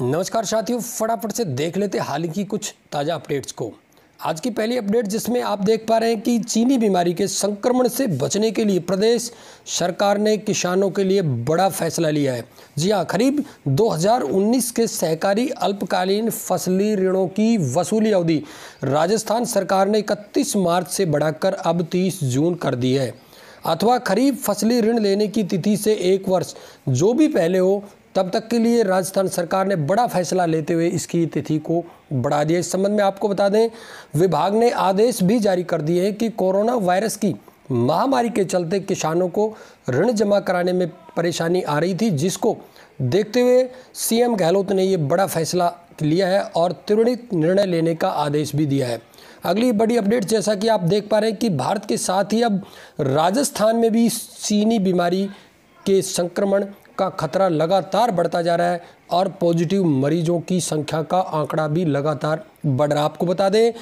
नमस्कार साथियों फटाफट से देख लेते हाल की कुछ ताज़ा अपडेट्स को आज की पहली अपडेट जिसमें आप देख पा रहे हैं कि चीनी बीमारी के संक्रमण से बचने के लिए प्रदेश सरकार ने किसानों के लिए बड़ा फैसला लिया है जी हां करीब 2019 के सहकारी अल्पकालीन फसली ऋणों की वसूली अवधि राजस्थान सरकार ने 31 मार्च से बढ़ाकर अब 30 जून कर दी है अथवा खरीफ फसली ऋण लेने की तिथि से एक वर्ष जो भी पहले हो तब तक के लिए राजस्थान सरकार ने बड़ा फैसला लेते हुए इसकी तिथि को बढ़ा दिया इस संबंध में आपको बता दें विभाग ने आदेश भी जारी कर दिए हैं कि कोरोना वायरस की महामारी के चलते किसानों को ऋण जमा कराने में परेशानी आ रही थी जिसको देखते हुए सीएम गहलोत ने ये बड़ा फैसला लिया है और त्वरित निर्णय लेने का आदेश भी दिया है अगली बड़ी अपडेट जैसा कि आप देख पा रहे हैं कि भारत के साथ ही अब राजस्थान में भी चीनी बीमारी के संक्रमण का खतरा लगातार बढ़ता जा रहा है और पॉजिटिव मरीजों की संख्या का आंकड़ा भी लगातार बढ़ रहा है आपको बता दें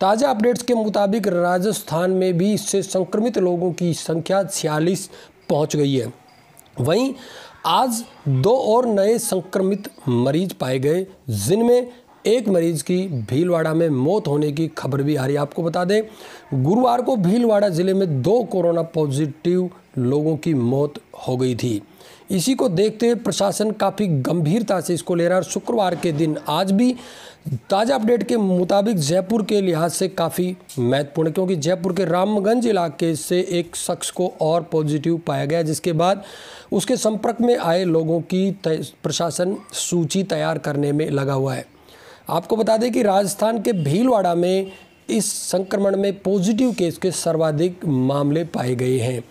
ताज़ा अपडेट्स के मुताबिक राजस्थान में भी इससे संक्रमित लोगों की संख्या छियालीस पहुंच गई है वहीं आज दो और नए संक्रमित मरीज पाए गए जिनमें एक मरीज की भीलवाड़ा में मौत होने की खबर भी आ रही है आपको बता दें गुरुवार को भीलवाड़ा ज़िले में दो कोरोना पॉजिटिव लोगों की मौत हो गई थी इसी को देखते हुए प्रशासन काफ़ी गंभीरता से इसको ले रहा है और शुक्रवार के दिन आज भी ताज़ा अपडेट के मुताबिक जयपुर के लिहाज से काफ़ी महत्वपूर्ण क्योंकि जयपुर के रामगंज इलाके से एक शख्स को और पॉजिटिव पाया गया जिसके बाद उसके संपर्क में आए लोगों की प्रशासन सूची तैयार करने में लगा हुआ है आपको बता दें कि राजस्थान के भीलवाड़ा में इस संक्रमण में पॉजिटिव केस के सर्वाधिक मामले पाए गए हैं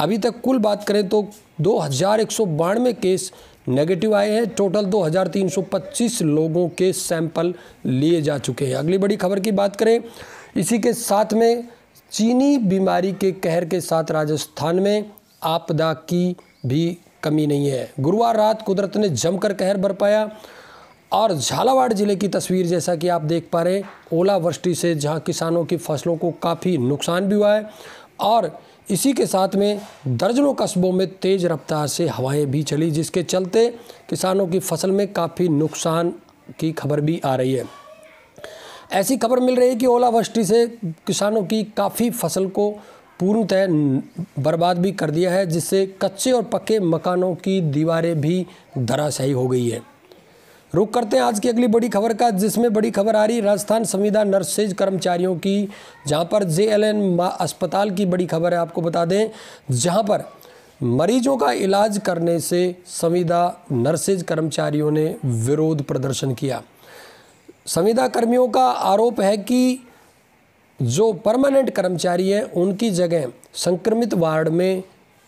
अभी तक कुल बात करें तो दो हज़ार एक सौ बानवे केस नेगेटिव आए हैं टोटल 2,325 लोगों के सैंपल लिए जा चुके हैं अगली बड़ी खबर की बात करें इसी के साथ में चीनी बीमारी के कहर के साथ राजस्थान में आपदा की भी कमी नहीं है गुरुवार रात कुदरत ने जमकर कहर बरपाया और झालावाड़ ज़िले की तस्वीर जैसा कि आप देख पा रहे हैं ओलावृष्टि से जहां किसानों की फसलों को काफ़ी नुकसान भी हुआ है और इसी के साथ में दर्जनों कस्बों में तेज़ रफ्तार से हवाएं भी चली जिसके चलते किसानों की फसल में काफ़ी नुकसान की खबर भी आ रही है ऐसी खबर मिल रही है कि ओलावृष्टि से किसानों की काफ़ी फसल को पूर्णतः बर्बाद भी कर दिया है जिससे कच्चे और पक्के मकानों की दीवारें भी धराशाई हो गई है रुक करते हैं आज की अगली बड़ी खबर का जिसमें बड़ी खबर आ रही राजस्थान संविदा नर्सेज कर्मचारियों की जहां पर जे एल एन अस्पताल की बड़ी खबर है आपको बता दें जहां पर मरीजों का इलाज करने से संविदा नर्सेज कर्मचारियों ने विरोध प्रदर्शन किया संविदा कर्मियों का आरोप है कि जो परमानेंट कर्मचारी हैं उनकी जगह संक्रमित वार्ड में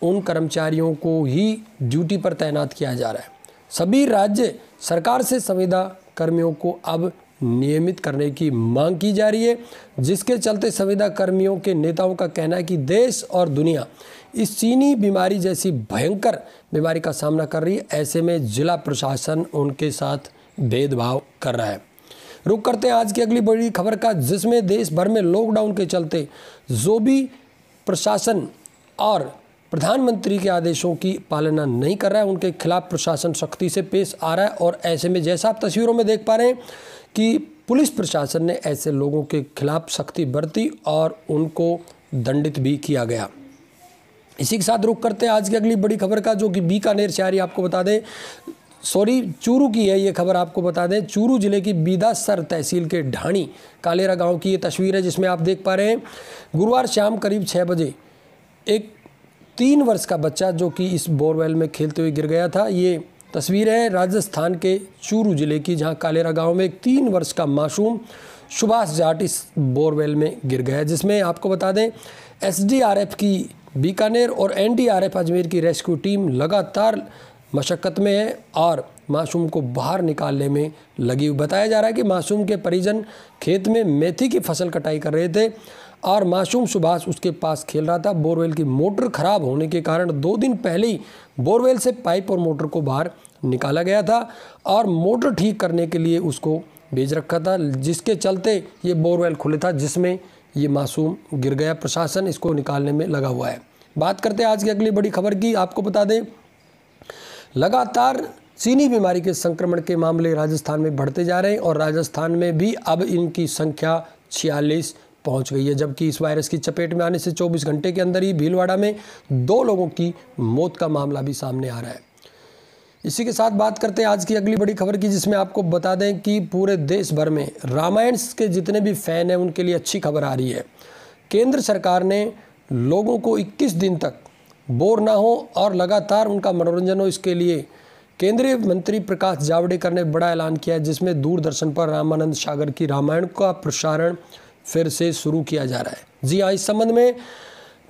उन कर्मचारियों को ही ड्यूटी पर तैनात किया जा रहा है सभी राज्य सरकार से संविदा कर्मियों को अब नियमित करने की मांग की जा रही है जिसके चलते संविदा कर्मियों के नेताओं का कहना है कि देश और दुनिया इस चीनी बीमारी जैसी भयंकर बीमारी का सामना कर रही है ऐसे में जिला प्रशासन उनके साथ भेदभाव कर रहा है रुक करते हैं आज की अगली बड़ी खबर का जिसमें देश भर में लॉकडाउन के चलते जो भी प्रशासन और प्रधानमंत्री के आदेशों की पालना नहीं कर रहा है उनके खिलाफ प्रशासन सख्ती से पेश आ रहा है और ऐसे में जैसा आप तस्वीरों में देख पा रहे हैं कि पुलिस प्रशासन ने ऐसे लोगों के खिलाफ सख्ती बरती और उनको दंडित भी किया गया इसी के साथ रुक करते हैं आज की अगली बड़ी खबर का जो कि बीकानेर शायरी आपको बता दें सॉरी चूरू की है ये खबर आपको बता दें चूरू जिले की बीदासर तहसील के ढाणी कालेरा गांव की ये तस्वीर है जिसमें आप देख पा रहे हैं गुरुवार शाम करीब छः बजे एक तीन वर्ष का बच्चा जो कि इस बोरवेल में खेलते हुए गिर गया था ये तस्वीर है राजस्थान के चूरू जिले की जहां कालेरा गांव में एक तीन वर्ष का मासूम सुभाष जाट इस बोरवेल में गिर गया जिसमें आपको बता दें एस की बीकानेर और एन अजमेर की रेस्क्यू टीम लगातार मशक्क़त में है और मासूम को बाहर निकालने में लगी हुई बताया जा रहा है कि मासूम के परिजन खेत में मेथी की फसल कटाई कर रहे थे और मासूम सुभाष उसके पास खेल रहा था बोरवेल की मोटर खराब होने के कारण दो दिन पहले ही बोरवेल से पाइप और मोटर को बाहर निकाला गया था और मोटर ठीक करने के लिए उसको भेज रखा था जिसके चलते ये बोरवेल खुले था जिसमें ये मासूम गिर गया प्रशासन इसको निकालने में लगा हुआ है बात करते हैं आज की अगली बड़ी खबर की आपको बता दें लगातार चीनी बीमारी के संक्रमण के मामले राजस्थान में बढ़ते जा रहे हैं और राजस्थान में भी अब इनकी संख्या छियालीस पहुंच गई है जबकि इस वायरस की चपेट में आने से 24 घंटे के अंदर ही भीलवाड़ा में दो लोगों की मौत का मामला भी सामने आ रहा है इसी के साथ बात करते हैं आज की अगली बड़ी खबर की जिसमें आपको बता दें कि पूरे देश भर में रामायण के जितने भी फैन हैं उनके लिए अच्छी खबर आ रही है केंद्र सरकार ने लोगों को 21 दिन तक बोर ना हो और लगातार उनका मनोरंजन हो इसके लिए केंद्रीय मंत्री प्रकाश जावड़ेकर ने बड़ा ऐलान किया है जिसमें दूरदर्शन पर रामानंद सागर की रामायण का प्रसारण फिर से शुरू किया जा रहा है जी हाँ इस संबंध में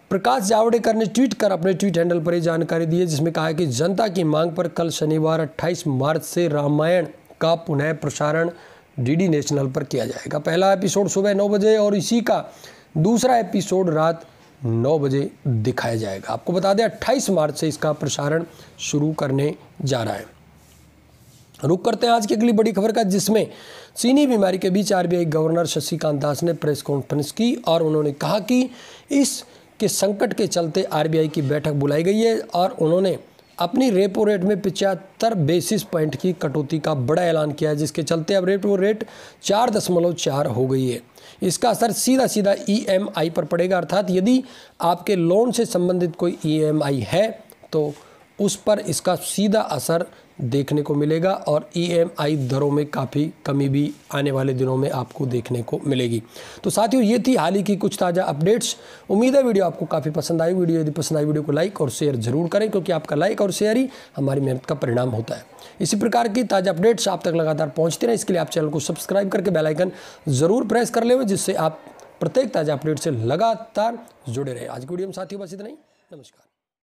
प्रकाश जावड़ेकर ने ट्वीट कर अपने ट्वीट हैंडल पर ये जानकारी दी है जिसमें कहा है कि जनता की मांग पर कल शनिवार 28 मार्च से रामायण का पुनः प्रसारण डीडी नेशनल पर किया जाएगा पहला एपिसोड सुबह नौ बजे और इसी का दूसरा एपिसोड रात नौ बजे दिखाया जाएगा आपको बता दें अट्ठाईस मार्च से इसका प्रसारण शुरू करने जा रहा है रुक करते हैं आज की अगली बड़ी खबर का जिसमें चीनी बीमारी के बीच आरबीआई गवर्नर शशिकांत दास ने प्रेस कॉन्फ्रेंस की और उन्होंने कहा कि इस के संकट के चलते आरबीआई की बैठक बुलाई गई है और उन्होंने अपनी रेपो रेट में पिचहत्तर बेसिस पॉइंट की कटौती का बड़ा ऐलान किया है जिसके चलते अब रेपो रेट चार दशमलव चार हो गई है इसका असर सीधा सीधा ईएमआई पर पड़ेगा अर्थात यदि आपके लोन से संबंधित कोई ईएमआई e है तो उस पर इसका सीधा असर देखने को मिलेगा और ईएमआई e दरों में काफ़ी कमी भी आने वाले दिनों में आपको देखने को मिलेगी तो साथियों ये थी हाल ही की कुछ ताज़ा अपडेट्स उम्मीद है वीडियो आपको काफ़ी पसंद आई वीडियो यदि पसंद आई वीडियो को लाइक और शेयर ज़रूर करें क्योंकि आपका लाइक और शेयर ही हमारी मेहनत का परिणाम होता है इसी प्रकार की ताज़ा अपडेट्स आप तक लगातार पहुँचते रहें इसके लिए आप चैनल को सब्सक्राइब करके बेलाइकन ज़रूर प्रेस कर ले जिससे आप प्रत्येक ताज़ा अपडेट से लगातार जुड़े रहे आज की वीडियो में साथियों बस इतना ही नमस्कार